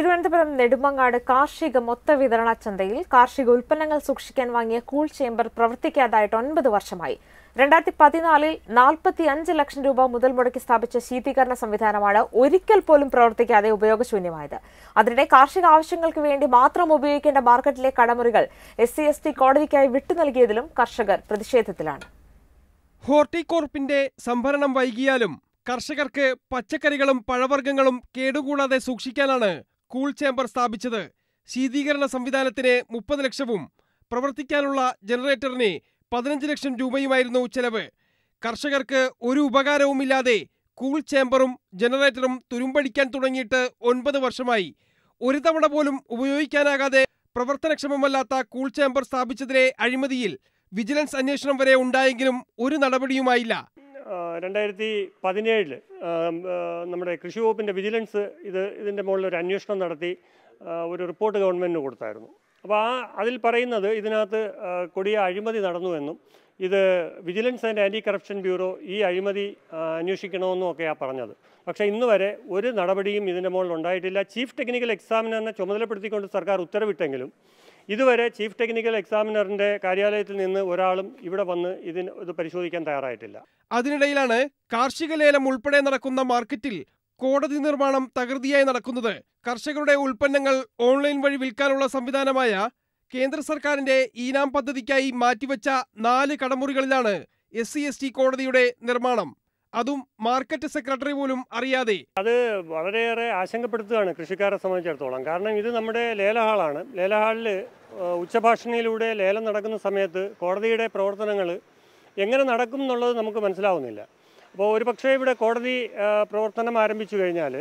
തിരുവനന്തപുരം നെടുമങ്ങാട് കാർഷിക മൊത്ത വിതരണ ചന്തയിൽ കാർഷിക ഉൽപ്പന്നങ്ങൾ സൂക്ഷിക്കാൻ വാങ്ങിയ കൂൾ ചേംബർ പ്രവർത്തിക്കാതായിട്ട് ഒൻപത് വർഷമായി രണ്ടായിരത്തി പതിനാലിൽ നാൽപ്പത്തി അഞ്ച് ലക്ഷം രൂപ മുതൽ മുടക്കി സ്ഥാപിച്ച ശീതീകരണ സംവിധാനമാണ് ഒരിക്കൽ പോലും പ്രവർത്തിക്കാതെ ഉപയോഗശൂന്യമായത് അതിനിടെ കാർഷിക ആവശ്യങ്ങൾക്ക് വേണ്ടി മാത്രം ഉപയോഗിക്കേണ്ട മാർക്കറ്റിലെ കടമുറികൾ എസ് സി എസ് ടി കോടതിക്കായി വിട്ടു നൽകിയതിലും കർഷകർ പ്രതിഷേധത്തിലാണ് ഹോർട്ടികോർപ്പിന്റെ സംഭരണം വൈകിയാലും കർഷകർക്ക് പച്ചക്കറികളും പഴവർഗ്ഗങ്ങളും കേടുകൂടാതെ സൂക്ഷിക്കാനാണ് കൂൾ ചേംബർ സ്ഥാപിച്ചത് ശീതീകരണ സംവിധാനത്തിന് മുപ്പത് ലക്ഷവും പ്രവർത്തിക്കാനുള്ള ജനറേറ്ററിന് പതിനഞ്ച് ലക്ഷം രൂപയുമായിരുന്നു ചെലവ് കർഷകർക്ക് ഒരു ഉപകാരവുമില്ലാതെ കൂൾ ചേംബറും ജനറേറ്ററും തുരുമ്പടിക്കാൻ തുടങ്ങിയിട്ട് ഒൻപത് വർഷമായി ഒരു തവണ പോലും ഉപയോഗിക്കാനാകാതെ പ്രവർത്തനക്ഷമമല്ലാത്ത കൂൾ ചേംബർ സ്ഥാപിച്ചതിലെ അഴിമതിയിൽ വിജിലൻസ് അന്വേഷണം വരെ ഉണ്ടായെങ്കിലും ഒരു നടപടിയുമായില്ല രണ്ടായിരത്തി പതിനേഴിൽ നമ്മുടെ കൃഷി വകുപ്പിൻ്റെ വിജിലൻസ് ഇത് ഇതിൻ്റെ മുകളിൽ ഒരു അന്വേഷണം നടത്തി ഒരു റിപ്പോർട്ട് ഗവൺമെൻറ്റിന് കൊടുത്തായിരുന്നു അപ്പോൾ ആ അതിൽ പറയുന്നത് ഇതിനകത്ത് കൊടിയ അഴിമതി നടന്നുവെന്നും ഇത് vigilance and anti corruption bureau ഈ അഴിമതി അന്വേഷിക്കണമെന്നും ഒക്കെയാണ് പറഞ്ഞത് പക്ഷേ ഇന്ന് വരെ ഒരു നടപടിയും ഇതിൻ്റെ മുകളിൽ ഉണ്ടായിട്ടില്ല ചീഫ് ടെക്നിക്കൽ എക്സാമിനെ ചുമതലപ്പെടുത്തിക്കൊണ്ട് സർക്കാർ ഉത്തരവിട്ടെങ്കിലും ഇതുവരെ ചീഫ് ടെക്നിക്കൽ എക്സാമിനറിന്റെ കാര്യാലയത്തിൽ നിന്ന് ഒരാളും ഇവിടെ വന്ന് ഇതിന് ഇത് പരിശോധിക്കാൻ തയ്യാറായിട്ടില്ല അതിനിടയിലാണ് കാർഷിക ലേലം ഉൾപ്പെടെ നടക്കുന്ന മാർക്കറ്റിൽ കോടതി നിർമ്മാണം തകൃതിയായി നടക്കുന്നത് കർഷകരുടെ ഉൽപ്പന്നങ്ങൾ ഓൺലൈൻ വഴി വിൽക്കാനുള്ള സംവിധാനമായ കേന്ദ്ര സർക്കാരിന്റെ ഈനാം പദ്ധതിക്കായി മാറ്റിവെച്ച നാല് കടമുറികളിലാണ് എസ് സി എസ് ടി കോടതിയുടെ നിർമ്മാണം അതും മാർക്കറ്റ് സെക്രട്ടറി പോലും അറിയാതെ അത് വളരെയേറെ ആശങ്കപ്പെടുത്തുകയാണ് കൃഷിക്കാരെ സംബന്ധിച്ചിടത്തോളം കാരണം ഇത് നമ്മുടെ ലേലഹാളാണ് ലേലഹാളിൽ ഉച്ചഭാഷണിയിലൂടെ ലേലം നടക്കുന്ന സമയത്ത് കോടതിയുടെ പ്രവർത്തനങ്ങൾ എങ്ങനെ നടക്കും എന്നുള്ളത് നമുക്ക് മനസ്സിലാവുന്നില്ല അപ്പോൾ ഒരു പക്ഷേ ഇവിടെ കോടതി പ്രവർത്തനം ആരംഭിച്ചു കഴിഞ്ഞാൽ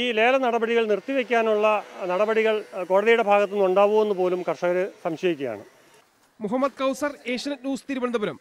ഈ ലേല നടപടികൾ നിർത്തിവെക്കാനുള്ള നടപടികൾ കോടതിയുടെ ഭാഗത്തുനിന്ന് ഉണ്ടാവുമെന്ന് പോലും കർഷകർ സംശയിക്കുകയാണ് മുഹമ്മദ് കൗസർ ഏഷ്യനെറ്റ് ന്യൂസ് തിരുവനന്തപുരം